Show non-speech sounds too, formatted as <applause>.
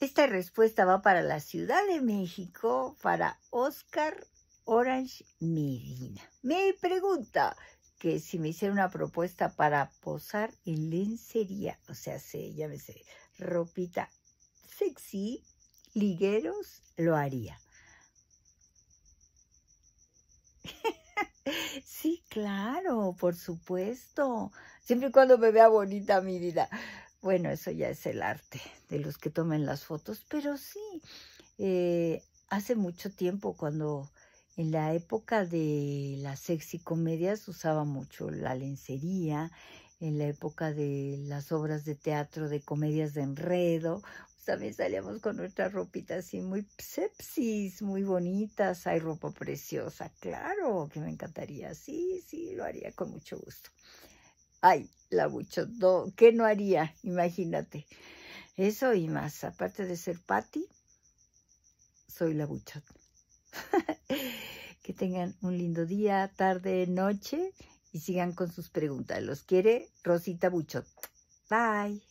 Esta respuesta va para la Ciudad de México, para Oscar Orange Medina. Me pregunta que si me hiciera una propuesta para posar en lencería, o sea, se, llámese, ropita sexy, ligueros, lo haría. <laughs> sí, claro, por supuesto. Siempre y cuando me vea bonita mi vida bueno, eso ya es el arte de los que tomen las fotos, pero sí, eh, hace mucho tiempo cuando en la época de las sexy comedias usaba mucho la lencería, en la época de las obras de teatro de comedias de enredo, pues también salíamos con nuestra ropita así muy sepsis, muy bonitas, hay ropa preciosa, claro, que me encantaría, sí, sí, lo haría con mucho gusto. Ay, la buchot, no, ¿qué no haría? Imagínate. Eso y más, aparte de ser Patty, soy la buchot. <laughs> que tengan un lindo día, tarde, noche y sigan con sus preguntas. Los quiere Rosita Buchot. Bye.